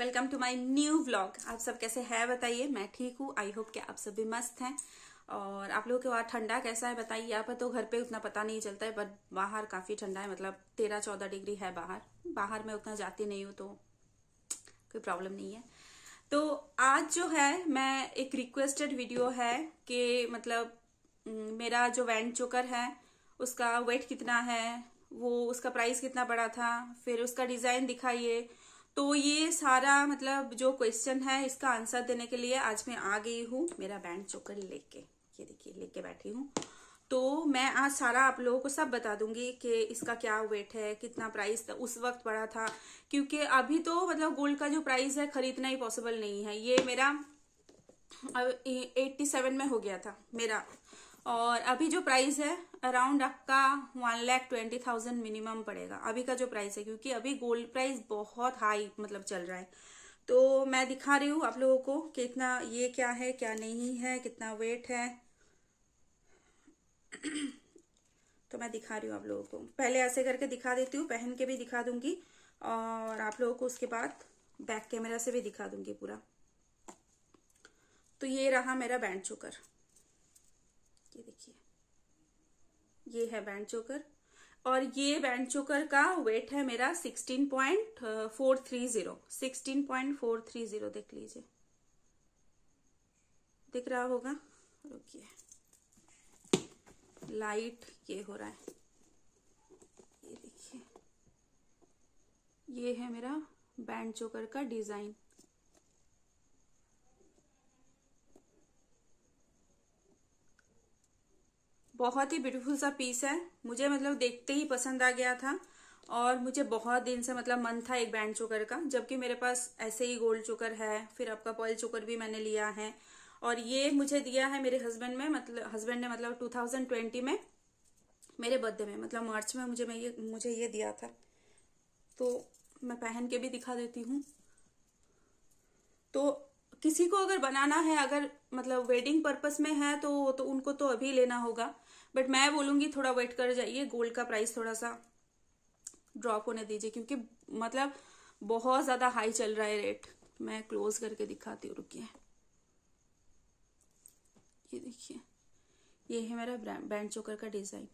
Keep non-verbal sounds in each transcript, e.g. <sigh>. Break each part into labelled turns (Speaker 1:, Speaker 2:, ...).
Speaker 1: welcome to my new vlog आप सब कैसे हैं बताइए मैं ठीक हूँ आई होप कि आप सब भी मस्त हैं और आप लोगों के वहाँ ठंडा कैसा है बताइए यहाँ पर तो घर पे उतना पता नहीं चलता है बट बाहर काफ़ी ठंडा है मतलब तेरह चौदह डिग्री है बाहर बाहर मैं उतना जाती नहीं हूँ तो कोई प्रॉब्लम नहीं है तो आज जो है मैं एक रिक्वेस्टेड वीडियो है कि मतलब मेरा जो वैंड चोकर है उसका वेट कितना है वो उसका प्राइस कितना बड़ा था फिर उसका डिज़ाइन दिखाइए तो ये सारा मतलब जो क्वेश्चन है इसका आंसर देने के लिए आज मैं आ गई हूँ मेरा बैंड चोकर लेके ये देखिए लेके बैठी हूँ तो मैं आज सारा आप लोगों को सब बता दूंगी कि इसका क्या वेट है कितना प्राइस था उस वक्त पड़ा था क्योंकि अभी तो मतलब गोल्ड का जो प्राइस है खरीदना ही पॉसिबल नहीं है ये मेरा अब एट्टी सेवन में हो गया था मेरा और अभी जो प्राइस है अराउंड आपका one lakh twenty thousand minimum पड़ेगा अभी का जो प्राइस है क्योंकि अभी गोल्ड प्राइस बहुत हाई मतलब चल रहा है तो मैं दिखा रही हूँ आप लोगों को कि इतना ये क्या है क्या नहीं है कितना वेट है <clears throat> तो मैं दिखा रही हूँ आप लोगों को पहले ऐसे करके दिखा देती हूँ पहन के भी दिखा दूंगी और आप लोगों को उसके बाद बैक कैमरा से भी दिखा दूंगी पूरा तो ये रहा मेरा बैंड चुकर ये देखिए ये है बैंड चोकर और ये बैंड चोकर का वेट है मेरा sixteen point four three zero sixteen point four three zero देख लीजिए दिख रहा होगा रुकिए लाइट ये हो रहा है ये देखिए ये है मेरा बैंड चोकर का डिजाइन बहुत ही ब्यूटीफुल सा पीस है मुझे मतलब देखते ही पसंद आ गया था और मुझे बहुत दिन से मतलब मन था एक बैंड चोकर का जबकि मेरे पास ऐसे ही गोल्ड चोकर है फिर आपका पॉइल चोकर भी मैंने लिया है और ये मुझे दिया है मेरे हस्बैंड में मतलब हस्बैंड ने मतलब 2020 में मेरे बर्थडे में मतलब मार्च में मुझे मैं ये मुझे ये दिया था तो मैं पहन के भी दिखा देती हूँ तो किसी को अगर बनाना है अगर मतलब वेडिंग पर्पस में है तो तो उनको तो अभी लेना होगा बट मैं बोलूंगी थोड़ा वेट कर जाइए गोल्ड का प्राइस थोड़ा सा ड्रॉप होने दीजिए क्योंकि मतलब बहुत ज़्यादा हाई चल रहा है रेट मैं क्लोज करके दिखाती हूँ रुकिए ये देखिए ये है मेरा बैंड चोकर का डिज़ाइन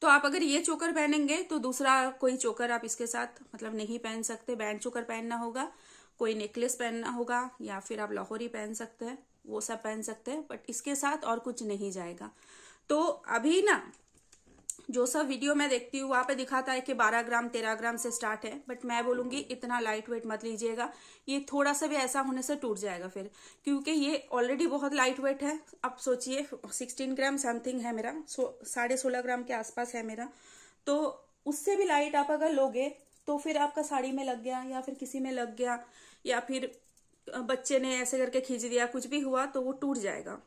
Speaker 1: तो आप अगर ये चोकर पहनेंगे तो दूसरा कोई चोकर आप इसके साथ मतलब नहीं पहन सकते बैंड चोकर पहनना होगा कोई नेकलेस पहनना होगा या फिर आप लाहौरी पहन सकते हैं वो सब पहन सकते हैं बट इसके साथ और कुछ नहीं जाएगा तो अभी ना जो सब वीडियो मैं देखती हूँ वहां पे दिखाता है कि 12 ग्राम 13 ग्राम से स्टार्ट है बट मैं बोलूंगी इतना लाइट वेट मत लीजिएगा ये थोड़ा सा भी ऐसा होने से टूट जाएगा फिर क्योंकि ये ऑलरेडी बहुत लाइट वेट है अब सोचिए 16 ग्राम समथिंग है मेरा सो साढ़े सोलह ग्राम के आसपास है मेरा तो उससे भी लाइट आप अगर लोगे तो फिर आपका साड़ी में लग गया या फिर किसी में लग गया या फिर बच्चे ने ऐसे करके खींच दिया कुछ भी हुआ तो वो टूट जाएगा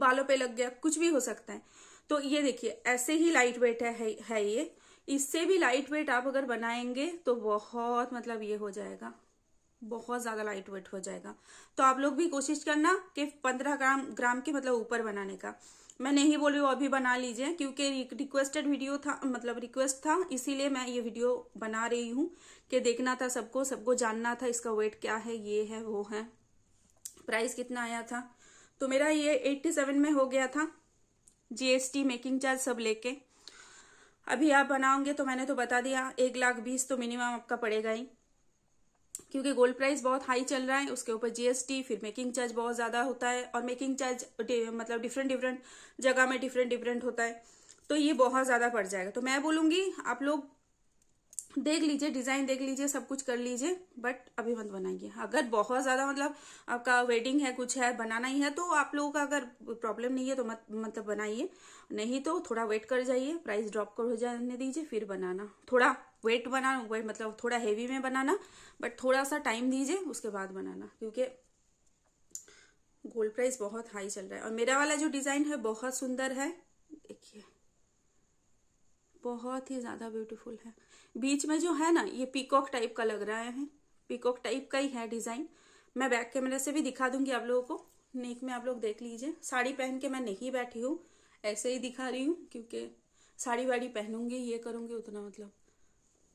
Speaker 1: बालों पे लग गया कुछ भी हो सकता है तो ये देखिए ऐसे ही लाइट वेट है, है, ये इससे भी लाइट वेट आप अगर बनाएंगे तो बहुत मतलब ये हो जाएगा बहुत ज्यादा लाइट वेट हो जाएगा तो आप लोग भी कोशिश करना कि पंद्रह ग्राम ग्राम के मतलब ऊपर बनाने का मैं नहीं बोल रही हूँ अभी बना लीजिए क्योंकि रिक्वेस्टेड वीडियो था मतलब रिक्वेस्ट था इसीलिए मैं ये वीडियो बना रही हूँ कि देखना था सबको सबको जानना था इसका वेट क्या है ये है वो है प्राइस कितना आया था तो मेरा ये 87 में हो गया था जीएसटी मेकिंग चार्ज सब लेके अभी आप बनाओगे तो मैंने तो बता दिया एक लाख बीस तो मिनिमम आपका पड़ेगा ही क्योंकि गोल्ड प्राइस बहुत हाई चल रहा है उसके ऊपर जीएसटी फिर मेकिंग चार्ज बहुत ज्यादा होता है और मेकिंग चार्ज मतलब डिफरेंट डिफरेंट जगह में डिफरेंट डिफरेंट होता है तो ये बहुत ज्यादा पड़ जाएगा तो मैं बोलूंगी आप लोग देख लीजिए डिजाइन देख लीजिए सब कुछ कर लीजिए बट अभी मत बनाइए अगर बहुत ज्यादा मतलब आपका वेडिंग है कुछ है बनाना ही है तो आप लोगों का अगर प्रॉब्लम नहीं है तो मत मतलब बनाइए नहीं तो थोड़ा वेट कर जाइए प्राइस ड्रॉप कर हो जाने दीजिए फिर बनाना थोड़ा वेट बना वेट मतलब थोड़ा हेवी में बनाना बट थोड़ा सा टाइम दीजिए उसके बाद बनाना क्योंकि गोल्ड प्राइस बहुत हाई चल रहा है और मेरा वाला जो डिज़ाइन है बहुत सुंदर है देखिए बहुत ही ज़्यादा ब्यूटीफुल है बीच में जो है ना ये पीकॉक टाइप का लग रहा है पीकॉक टाइप का ही है डिज़ाइन मैं बैक कैमरे से भी दिखा दूंगी आप लोगों को नेक में आप लोग देख लीजिए साड़ी पहन के मैं नहीं बैठी हूँ ऐसे ही दिखा रही हूँ क्योंकि साड़ी वाड़ी पहनूंगी ये करूंगी उतना मतलब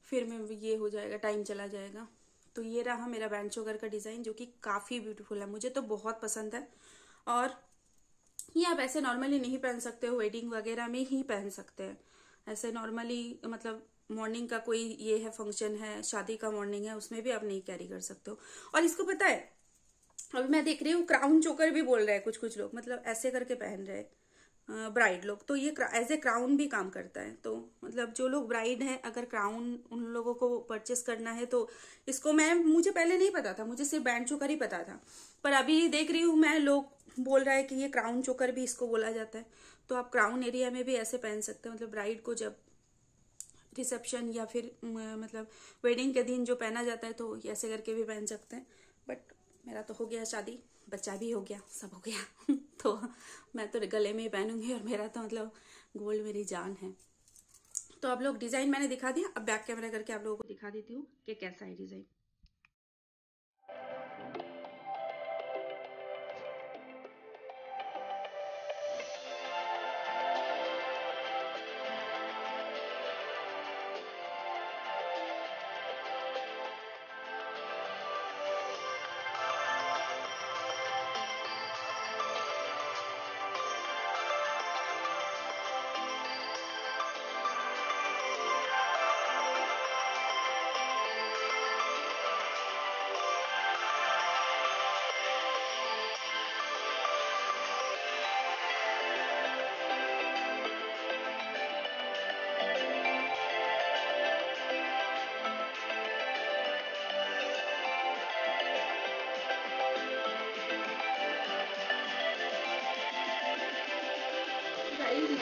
Speaker 1: फिर में ये हो जाएगा टाइम चला जाएगा तो ये रहा मेरा बैंड चोकर का डिज़ाइन जो कि काफ़ी ब्यूटीफुल है मुझे तो बहुत पसंद है और ये आप ऐसे नॉर्मली नहीं पहन सकते हो वेडिंग वगैरह में ही पहन सकते हैं ऐसे नॉर्मली मतलब मॉर्निंग का कोई ये है फंक्शन है शादी का मॉर्निंग है उसमें भी आप नहीं कैरी कर सकते हो और इसको पता है अभी मैं देख रही हूँ क्राउन चोकर भी बोल रहे हैं कुछ कुछ लोग मतलब ऐसे करके पहन रहे हैं ब्राइड लोग तो ये एज ए क्राउन भी काम करता है तो मतलब जो लोग ब्राइड हैं अगर क्राउन उन लोगों को परचेस करना है तो इसको मैं मुझे पहले नहीं पता था मुझे सिर्फ बैंड चोकर ही पता था पर अभी देख रही हूँ मैं लोग बोल रहा है कि ये क्राउन चोकर भी इसको बोला जाता है तो आप क्राउन एरिया में भी ऐसे पहन सकते हैं मतलब ब्राइड को जब रिसेप्शन या फिर मतलब वेडिंग के दिन जो पहना जाता है तो ऐसे करके भी पहन सकते हैं बट मेरा तो हो गया शादी बच्चा भी हो गया सब हो गया <laughs> तो मैं तो गले में ही पहनूंगी और मेरा तो मतलब गोल्ड मेरी जान है तो आप लोग डिजाइन मैंने दिखा दिया अब बैक कैमरा करके आप लोगों को दिखा देती हूँ कि कैसा है डिजाइन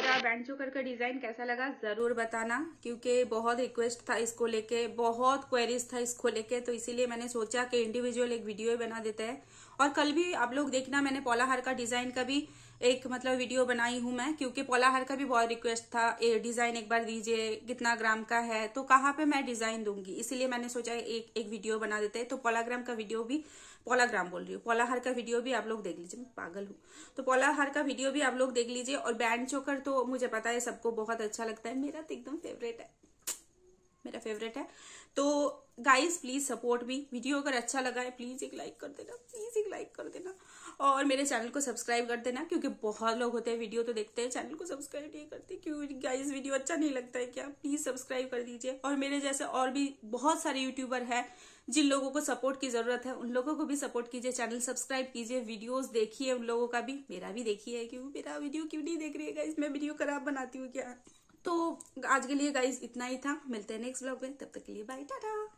Speaker 1: मेरा बैंड चोकर का डिज़ाइन कैसा लगा ज़रूर बताना क्योंकि बहुत रिक्वेस्ट था इसको लेके बहुत क्वेरीज था इसको लेके तो इसीलिए मैंने सोचा कि इंडिविजुअल एक वीडियो ही बना देते हैं और कल भी आप लोग देखना मैंने पोलाहार का डिज़ाइन का भी एक मतलब वीडियो बनाई हूँ मैं क्योंकि पोलाहार का भी बहुत रिक्वेस्ट था ए डिजाइन एक बार दीजिए कितना ग्राम का है तो कहाँ पे मैं डिजाइन दूंगी इसीलिए मैंने सोचा एक एक वीडियो बना देते हैं तो पोलाग्राम का वीडियो भी पोलाग्राम बोल रही हूँ पोलाहार का वीडियो भी आप लोग देख लीजिए मैं पागल हूँ तो पोलाहार का वीडियो भी आप लोग देख लीजिए और बैंड चोकर तो मुझे पता है सबको बहुत अच्छा लगता है मेरा तो एकदम फेवरेट है मेरा फेवरेट है तो guys please support me video अगर अच्छा लगा है प्लीज एक लाइक कर देना प्लीज एक लाइक कर देना और मेरे चैनल को सब्सक्राइब कर देना क्योंकि बहुत लोग होते हैं वीडियो तो देखते हैं चैनल को सब्सक्राइब नहीं करते क्यों गाइस वीडियो अच्छा नहीं लगता है क्या प्लीज सब्सक्राइब कर दीजिए और मेरे जैसे और भी बहुत सारे यूट्यूबर है जिन लोगों को सपोर्ट की जरूरत है उन लोगों को भी सपोर्ट कीजिए चैनल सब्सक्राइब कीजिए वीडियोस देखिए उन लोगों का भी मेरा भी देखिए क्यों मेरा वीडियो क्यों नहीं देख रही है गाइज मैं वीडियो खराब बनाती हूँ क्या तो आज के लिए गाइज इतना ही था मिलते हैं नेक्स्ट ब्लॉग में तब तक के लिए बाय टाटा